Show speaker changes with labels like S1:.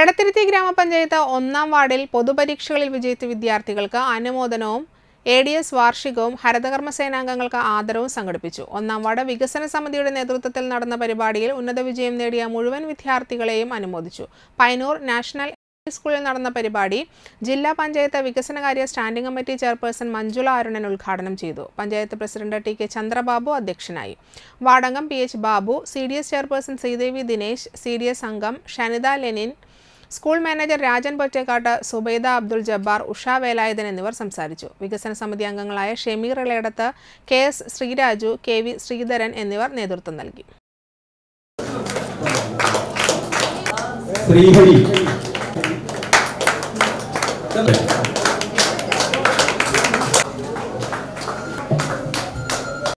S1: എടത്തിരുത്തി ഗ്രാമപഞ്ചായത്ത് ഒന്നാം വാർഡിൽ പൊതുപരീക്ഷകളിൽ വിജയിച്ച വിദ്യാർത്ഥികൾക്ക് അനുമോദനവും എ ഡി എസ് വാർഷികവും ഹരിതകർമ്മ സേനാംഗങ്ങൾക്ക് ആദരവും സംഘടിപ്പിച്ചു ഒന്നാം വാർഡ് വികസന സമിതിയുടെ നേതൃത്വത്തിൽ നടന്ന പരിപാടിയിൽ ഉന്നത വിജയം നേടിയ മുഴുവൻ വിദ്യാർത്ഥികളെയും അനുമോദിച്ചു പൈനൂർ നാഷണൽ സ്കൂളിൽ നടന്ന പരിപാടി ജില്ലാ പഞ്ചായത്ത് വികസനകാര്യ standing committee chairperson Manjula Arunan ഉദ്ഘാടനം ചെയ്തു panchayat president T K Chandrababu അധ്യക്ഷനായി വാർഡംഗം P H Babu C D S chairperson Sreedevi Dinesh C D S അംഗം Shanitha Lenin school manager Rajan Pottekkattu Subaida Abdul Jabbar Usha Velayudhan എന്നിവർ സംസാരിച്ചു വികസന സമിതി അംഗങ്ങളായ Shemeer Ilayadath K S Sreeraju K V Sreedharan എന്നിവർ നേതൃത്വം നൽകി
S2: ശ്രീഹരി